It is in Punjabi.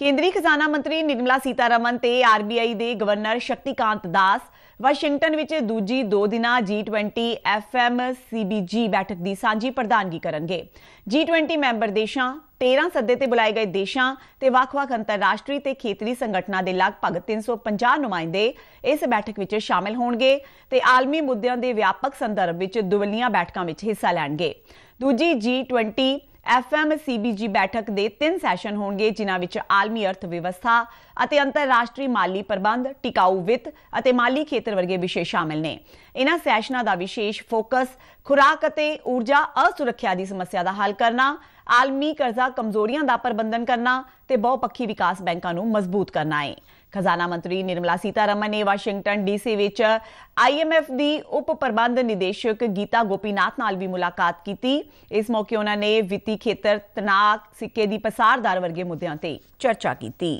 ਕੇਂਦਰੀ ਖਜ਼ਾਨਾ ਮੰਤਰੀ ਨਿਰਮਲਾ ਸੀਤਾਰਮਨ ਤੇ ਆਰਬੀਆਈ ਦੇ ਗਵਰਨਰ ਸ਼ਕਤੀਕਾਂਤ ਦਾਸ ਵਾਸ਼ਿੰਗਟਨ ਵਿੱਚ ਦੂਜੀ 2 ਦਿਨਾ G20 ਸੀਬੀਜੀ ਬੈਠਕ ਦੀ ਸਾਂਝੀ ਪ੍ਰਧਾਨਗੀ ਕਰਨਗੇ G20 ਮੈਂਬਰ ਦੇਸ਼ਾਂ 13 ਸੱਦੇ ਤੇ ਬੁਲਾਏ ਗਏ ਦੇਸ਼ਾਂ ਤੇ ਵੱਖ-ਵੱਖ ਅੰਤਰਰਾਸ਼ਟਰੀ ਤੇ ਖੇਤਰੀ ਸੰਗਠਨਾਂ ਦੇ ਲਗਭਗ 350 ਨੁਮਾਇੰਦੇ ਇਸ ਬੈਠਕ ਵਿੱਚ ਸ਼ਾਮਲ ਹੋਣਗੇ ਤੇ ਆਲਮੀ ਮੁੱਦਿਆਂ ਦੇ ਵਿਆਪਕ ਸੰਦਰਭ ਵਿੱਚ ਦੁਵਲੀਆਂ ਬੈਠਕਾਂ ਵਿੱਚ ਹਿੱਸਾ ਲੈਣਗੇ ਦੂਜੀ G20 ਸੀਬੀਜੀ ਬੈਠਕ ਦੇ ਤਿੰਨ ਸੈਸ਼ਨ ਹੋਣਗੇ ਜਿਨ੍ਹਾਂ ਵਿੱਚ ਆਲਮੀ ਅਰਥ ਵਿਵਸਥਾ ਅਤੇ ਅੰਤਰਰਾਸ਼ਟਰੀ ਮਾਲੀ ਪ੍ਰਬੰਧ ਟਿਕਾਊ ਵਿੱਤ ਅਤੇ ਮਾਲੀ ਖੇਤਰ ਵਰਗੇ ਵਿਸ਼ੇ ਸ਼ਾਮਲ ਨੇ ਇਹਨਾਂ ਸੈਸ਼ਨਾਂ ਦਾ ਵਿਸ਼ੇਸ਼ ਫੋਕਸ ਖੁਰਾਕ ਅਤੇ ਊਰਜਾ ਅਸੁਰੱਖਿਆ ਦੀ ਸਮੱਸਿਆ ਦਾ ਹੱਲ ਕਰਨਾ ਆਲਮੀ ਕਰਜ਼ਾ ਕਮਜ਼ੋਰੀਆਂ ਦਾ ਪ੍ਰਬੰਧਨ ਕਰਨਾ ਤੇ ਬਹੁਪੱਖੀ ਵਿਕਾਸ ਬੈਂਕਾਂ ਨੂੰ ਮਜ਼ਬੂਤ ਕਰਨਾ ਹੈ ਖਜ਼ਾਨਾ ਮੰਤਰੀ ਨਿਰਮਲਾ ਸੀਤਾਰਮਨ ਨੇ ਵਾਸ਼ਿੰਗਟਨ ਡੀਸੀ ਵਿੱਚ ਆਈਐਮਐਫ ਦੀ ਉਪ ਪ੍ਰਬੰਧ ਨਿਦੇਸ਼ਕ ਗੀਤਾ ਗੋਪੀਨਾਥ ਨਾਲ ਵੀ ਮੁਲਾਕਾਤ ਕੀਤੀ ਇਸ ਮੌਕੇ ਉਹਨਾਂ ਨੇ ਵਿੱਤੀ ਖੇਤਰ ਤਨਾਕ ਸਿੱਕੇ ਦੀ ਪਸਾਰਦਾਰ ਵਰਗੇ ਮੁੱਦਿਆਂ ਤੇ ਚਰਚਾ ਕੀਤੀ